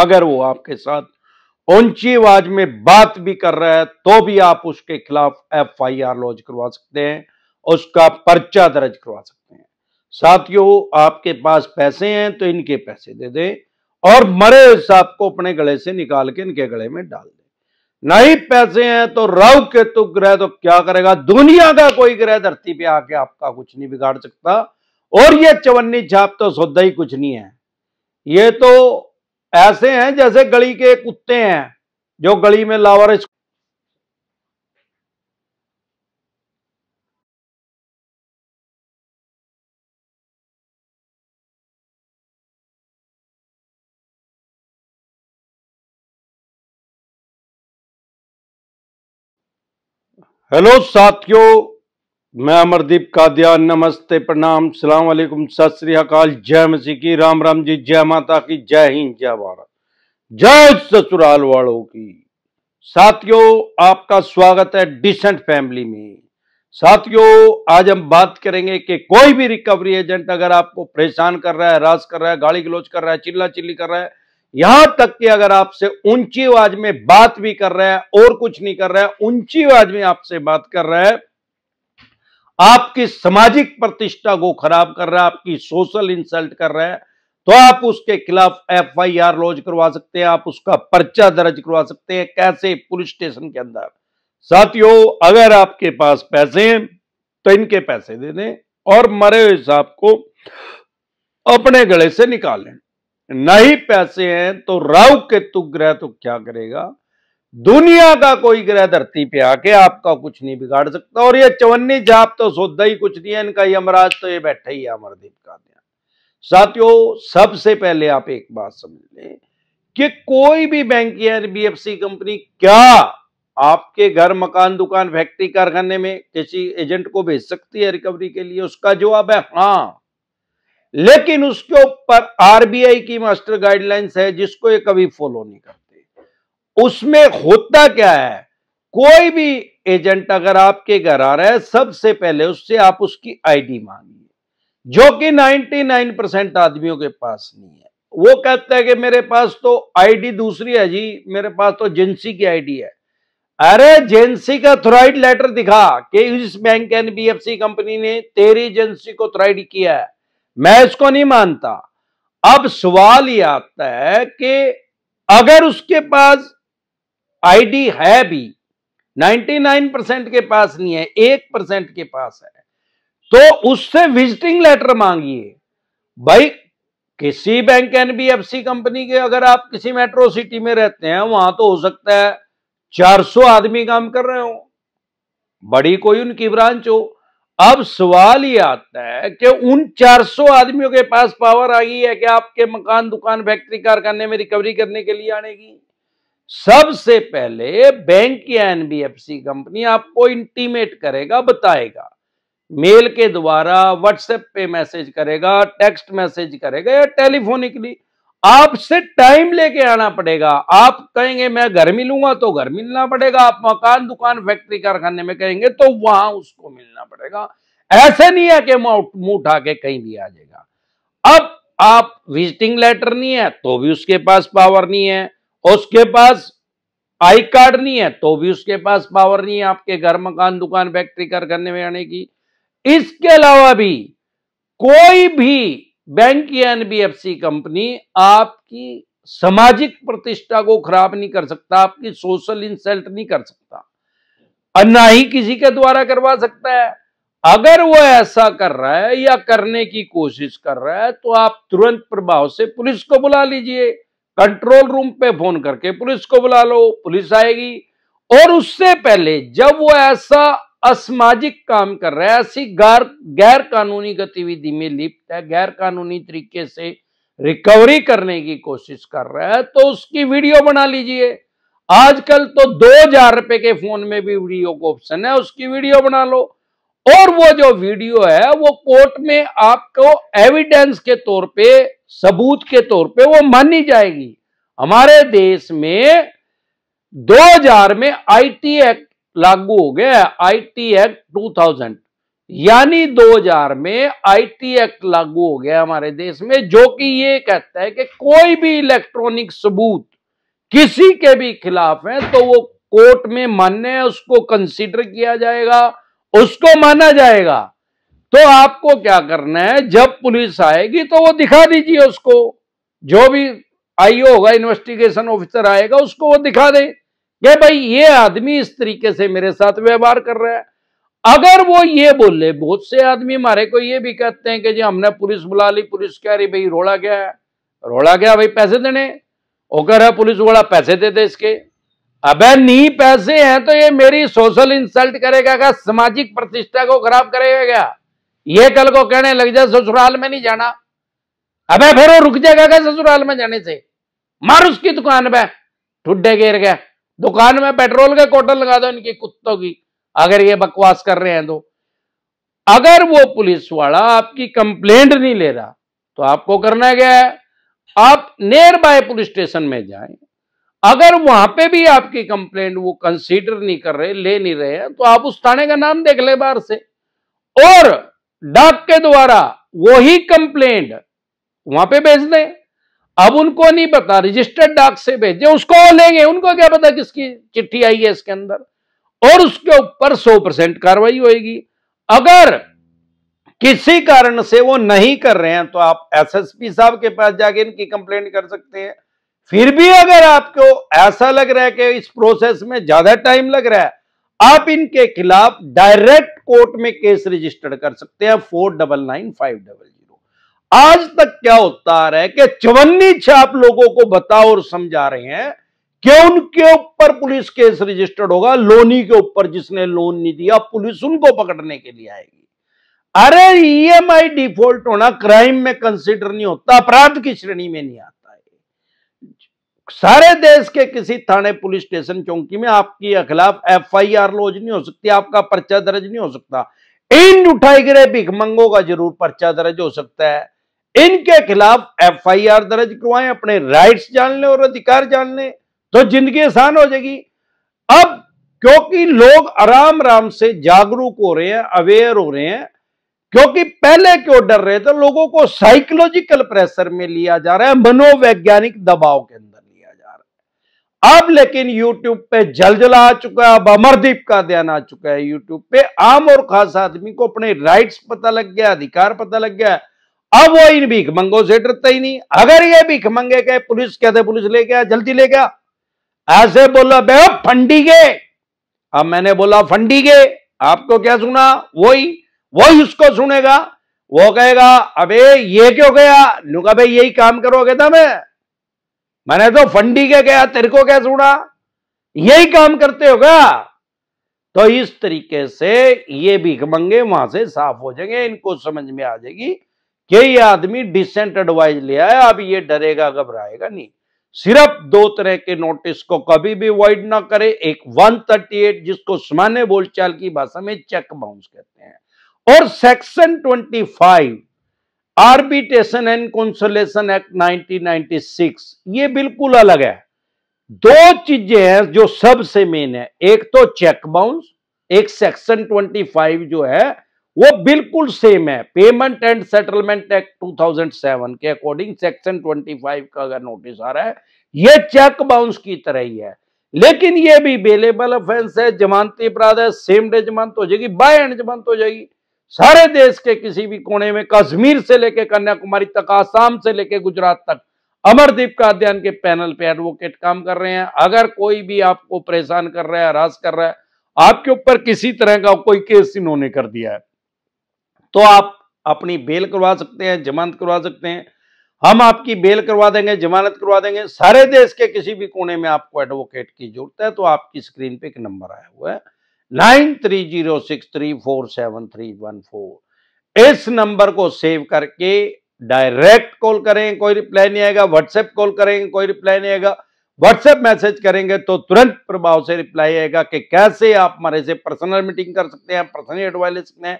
अगर वो आपके साथ ऊंची आवाज में बात भी कर रहा है तो भी आप उसके खिलाफ एफ आई आर लॉन्च करवा सकते हैं उसका पर्चा दर्ज करवा सकते हैं साथियों आपके पास पैसे हैं तो इनके पैसे दे दें और मरे साहब को अपने गले से निकाल के इनके गले में डाल दें नहीं पैसे हैं तो राहु केतु ग्रह तो क्या करेगा दुनिया का कोई ग्रह धरती पे आके आपका कुछ नहीं बिगाड़ सकता और ये चवन्नी छाप तो सौदा ही कुछ नहीं है ये तो ऐसे हैं जैसे गली के कुत्ते हैं जो गली में लावारिश हेलो साथियों मैं अमरदीप कादिया नमस्ते प्रणाम सलाम वालेकुम सत श्री अकाल जय मसीह की राम राम जी जय माता की जय हिंद जय भारत जय ससुराल वालों की साथियों आपका स्वागत है डिसेंट फैमिली में साथियों आज हम बात करेंगे कि कोई भी रिकवरी एजेंट अगर आपको परेशान कर रहा है हरास कर रहा है गाली गलोच कर रहा है चिल्ला चिल्ली कर रहा है यहां तक कि अगर आपसे ऊंची आवाज में बात भी कर रहा है और कुछ नहीं कर रहा है ऊंची आवाज में आपसे बात कर रहा है आपकी सामाजिक प्रतिष्ठा को खराब कर रहा है आपकी सोशल इंसल्ट कर रहा है तो आप उसके खिलाफ एफआईआर लॉज करवा सकते हैं आप उसका पर्चा दर्ज करवा सकते हैं कैसे पुलिस स्टेशन के अंदर साथियों अगर आपके पास पैसे हैं तो इनके पैसे दे दें और मरे हुए साहब को अपने गले से निकालें नहीं पैसे हैं तो राव केतु ग्रह तो क्या करेगा दुनिया का कोई ग्रह धरती पे आके आपका कुछ नहीं बिगाड़ सकता और ये चवन्नी जाप तो सोदा ही कुछ नहीं है इनका यमराज तो ये बैठा ही है अमरदीप का ध्यान साथियों सबसे पहले आप एक बात समझ लें कि कोई भी बैंक या बीएफसी कंपनी क्या आपके घर मकान दुकान फैक्ट्री कारखाने में किसी एजेंट को भेज सकती है रिकवरी के लिए उसका जवाब है हाँ लेकिन उसके ऊपर आरबीआई की मास्टर गाइडलाइंस है जिसको ये कभी फॉलो नहीं करता उसमें होता क्या है कोई भी एजेंट अगर आपके घर आ रहा है सबसे पहले उससे आप उसकी आईडी मांगिए जो कि 99 परसेंट आदमियों के पास नहीं है वो कहता है कि मेरे पास तो आईडी दूसरी है जी मेरे पास तो जेंसी की आईडी है अरे जेंसी का थ्राइड लेटर दिखा कि इस बैंक एनबीएफसी कंपनी ने तेरी एजेंसी को थ्राइड किया है मैं इसको नहीं मानता अब सवाल यह आता है कि अगर उसके पास आईडी है भी 99 परसेंट के पास नहीं है एक परसेंट के पास है तो उससे विजिटिंग लेटर मांगिए भाई किसी बैंक एनबीएफसी कंपनी के अगर आप किसी मेट्रो सिटी में रहते हैं वहां तो हो सकता है 400 आदमी काम कर रहे हो बड़ी कोई उनकी ब्रांच हो अब सवाल ये आता है कि उन 400 आदमियों के पास पावर आ गई है कि आपके मकान दुकान फैक्ट्री कारखाने में रिकवरी करने के लिए आनेगी सबसे पहले बैंक या एनबीएफसी कंपनी आपको इंटीमेट करेगा बताएगा मेल के द्वारा व्हाट्सएप पे मैसेज करेगा टेक्स्ट मैसेज करेगा या टेलीफोनिकली आपसे टाइम लेके आना पड़ेगा आप कहेंगे मैं घर मिलूंगा तो घर मिलना पड़ेगा आप मकान दुकान फैक्ट्री कारखाने में कहेंगे तो वहां उसको मिलना पड़ेगा ऐसे नहीं है कि मुंह उठा के कहीं भी आ जाएगा अब आप विजिटिंग लेटर नहीं है तो भी उसके पास पावर नहीं है उसके पास आई कार्ड नहीं है तो भी उसके पास पावर नहीं है आपके घर मकान दुकान फैक्ट्री कर करने में आने की इसके अलावा भी कोई भी बैंक या एनबीएफसी कंपनी आपकी सामाजिक प्रतिष्ठा को खराब नहीं कर सकता आपकी सोशल इंसल्ट नहीं कर सकता और ना ही किसी के द्वारा करवा सकता है अगर वो ऐसा कर रहा है या करने की कोशिश कर रहा है तो आप तुरंत प्रभाव से पुलिस को बुला लीजिए कंट्रोल रूम पे फोन करके पुलिस को बुला लो पुलिस आएगी और उससे पहले जब वो ऐसा असामाजिक काम कर रहा है ऐसी गैर कानूनी गतिविधि में लिप्त है गैर कानूनी तरीके से रिकवरी करने की कोशिश कर रहा है तो उसकी वीडियो बना लीजिए आजकल तो दो हजार रुपए के फोन में भी वीडियो का ऑप्शन है उसकी वीडियो बना लो और वो जो वीडियो है वो कोर्ट में आपको एविडेंस के तौर पे सबूत के तौर पे वो मानी जाएगी हमारे देश में 2000 में आईटी एक्ट लागू हो गया आईटी एक्ट 2000 यानी 2000 में आईटी एक्ट लागू हो गया हमारे देश में जो कि ये कहता है कि कोई भी इलेक्ट्रॉनिक सबूत किसी के भी खिलाफ है तो वो कोर्ट में मान्य है उसको कंसीडर किया जाएगा उसको माना जाएगा तो आपको क्या करना है जब पुलिस आएगी तो वो दिखा दीजिए उसको जो भी आईओ होगा इन्वेस्टिगेशन ऑफिसर आएगा उसको वो दिखा दे कि भाई ये आदमी इस तरीके से मेरे साथ व्यवहार कर रहा है अगर वो ये बोले बहुत से आदमी हमारे को ये भी कहते हैं कि जी हमने पुलिस बुला ली पुलिस कह रही भाई रोड़ा गया है रोड़ा गया भाई पैसे देने वो कह रहा पुलिस वाला पैसे दे दे इसके अबे नहीं पैसे हैं तो ये मेरी सोशल इंसल्ट करेगा क्या सामाजिक प्रतिष्ठा को खराब करेगा क्या ये कल को कहने लग जाए ससुराल में नहीं जाना अबे फिर वो रुक जाएगा क्या ससुराल में जाने से मार उसकी दुकान पे ठुड्डे गिर गया दुकान में पेट्रोल के कोटल लगा दो इनकी कुत्तों की अगर ये बकवास कर रहे हैं तो अगर वो पुलिस वाला आपकी कंप्लेंट नहीं ले रहा तो आपको करना क्या है आप नियर बाय पुलिस स्टेशन में जाएं अगर वहां पे भी आपकी कंप्लेंट वो कंसीडर नहीं कर रहे ले नहीं रहे हैं तो आप उस थाने का नाम देख ले बाहर से और डाक के द्वारा वही कंप्लेंट वहां पे भेज दें अब उनको नहीं पता रजिस्टर्ड डाक से भेजे उसको लेंगे उनको क्या पता किसकी चिट्ठी आई है इसके अंदर और उसके ऊपर 100 परसेंट कार्रवाई होगी अगर किसी कारण से वो नहीं कर रहे हैं तो आप एसएसपी साहब के पास जाके इनकी कंप्लेंट कर सकते हैं फिर भी अगर आपको ऐसा लग रहा है कि इस प्रोसेस में ज्यादा टाइम लग रहा है आप इनके खिलाफ डायरेक्ट कोर्ट में केस रजिस्टर्ड कर सकते हैं four double nine five double zero आज तक क्या होता रहा है कि चवन्नी छाप लोगों को बताओ और समझा रहे हैं कि उनके ऊपर पुलिस केस रजिस्टर्ड होगा लोनी के ऊपर जिसने लोन नहीं दिया पुलिस उनको पकड़ने के लिए आएगी अरे ईएमआई e डिफॉल्ट होना क्राइम में कंसिडर नहीं होता अपराध की श्रेणी में नहीं आता सारे देश के किसी थाने पुलिस स्टेशन चौकी में आपके खिलाफ एफ आई आर लॉज नहीं हो सकती आपका पर्चा दर्ज नहीं हो सकता इन उठाई गए भिखमंगों का जरूर पर्चा दर्ज हो सकता है इनके खिलाफ एफ आई आर दर्ज करवाएं अपने राइट्स जान लें और अधिकार जान लें तो जिंदगी आसान हो जाएगी अब क्योंकि लोग आराम आराम से जागरूक हो रहे हैं अवेयर हो रहे हैं क्योंकि पहले क्यों डर रहे थे लोगों को साइकोलॉजिकल प्रेशर में लिया जा रहा है मनोवैज्ञानिक दबाव के अंदर अब लेकिन यूट्यूब पे जलजला आ चुका है अब अमरदीप का ध्यान आ चुका है यूट्यूब पे आम और खास आदमी को अपने राइट्स पता लग गया अधिकार पता लग गया अब वो इन भीख मंगो से डरता ही नहीं अगर ये भीख मंगे गए पुलिस कहते पुलिस ले गया जल्दी ले गया ऐसे बोला बे फंडी गए अब मैंने बोला फंडी गए आपको क्या सुना वही वही उसको सुनेगा वो कहेगा अबे ये क्यों गया नुका भाई यही काम करोगे था मैं मैंने तो फंडी के गया तेरे को क्या सुना यही काम करते हो क्या तो इस तरीके से ये भीख मंगे वहां से साफ हो जाएंगे इनको समझ में आ जाएगी कि ये आदमी डिसेंट एडवाइस ले आया अब ये डरेगा घबराएगा नहीं सिर्फ दो तरह के नोटिस को कभी भी अवॉइड ना करे एक 138 जिसको सामान्य बोलचाल की भाषा में चेक बाउंस कहते हैं और section 25 arbitration and consolation act 1996 ये बिल्कुल अलग है दो चीजें हैं जो सबसे मेन है एक तो चेक बाउंस एक सेक्शन 25 जो है वो बिल्कुल सेम है पेमेंट एंड सेटलमेंट एक्ट 2007 के अकॉर्डिंग सेक्शन 25 का अगर नोटिस आ रहा है ये चेक बाउंस की तरह ही है लेकिन ये भी अवेलेबल ऑफेंस है जमानती अपराध है सेम डे जमानत हो जाएगी बाय एंड जमानत हो जाएगी सारे देश के किसी भी कोने में कश्मीर से लेकर कन्याकुमारी तक आसाम से लेकर गुजरात तक अमरदीप का अध्ययन के पैनल पे एडवोकेट काम कर रहे हैं अगर कोई भी आपको परेशान कर रहा है हरास कर रहा है आपके ऊपर किसी तरह का कोई केस इन्होंने कर दिया है तो आप अपनी बेल करवा सकते हैं जमानत करवा सकते हैं हम आपकी बेल करवा देंगे जमानत करवा देंगे सारे देश के किसी भी कोने में आपको एडवोकेट की जरूरत है तो आपकी स्क्रीन पे एक नंबर आया हुआ है nine three zero six three four seven three one four इस नंबर को सेव करके डायरेक्ट कॉल करें कोई रिप्लाई नहीं आएगा व्हाट्सएप कॉल करेंगे कोई रिप्लाई नहीं आएगा व्हाट्सएप मैसेज करेंगे तो तुरंत प्रभाव से रिप्लाई आएगा कि कैसे आप हमारे से पर्सनल मीटिंग कर सकते हैं पर्सनल एडवाइस ले सकते हैं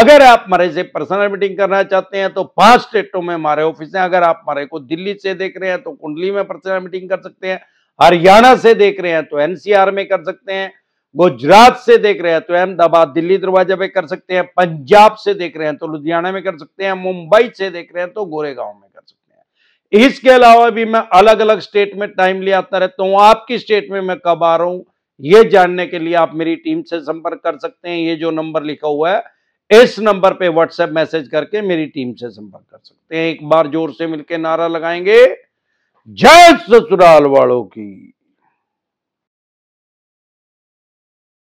अगर आप हमारे से पर्सनल मीटिंग करना चाहते हैं तो पांच स्टेटों में हमारे ऑफिस हैं अगर आप हमारे को दिल्ली से देख रहे हैं तो कुंडली में पर्सनल मीटिंग कर सकते हैं हरियाणा से देख रहे हैं तो एनसीआर में कर सकते हैं गुजरात से देख रहे हैं तो अहमदाबाद दिल्ली दरवाजे पे कर सकते हैं पंजाब से देख रहे हैं तो लुधियाना में कर सकते हैं मुंबई से देख रहे हैं तो गोरेगांव में कर सकते हैं इसके अलावा भी मैं अलग अलग स्टेट में टाइम ले आता रहता हूं आपकी स्टेट में मैं कब आ रहा हूं ये जानने के लिए आप मेरी टीम से संपर्क कर सकते हैं ये जो नंबर लिखा हुआ है इस नंबर पर व्हाट्सएप मैसेज करके मेरी टीम से संपर्क कर सकते हैं एक बार जोर से मिलकर नारा लगाएंगे जय ससुराल वालों की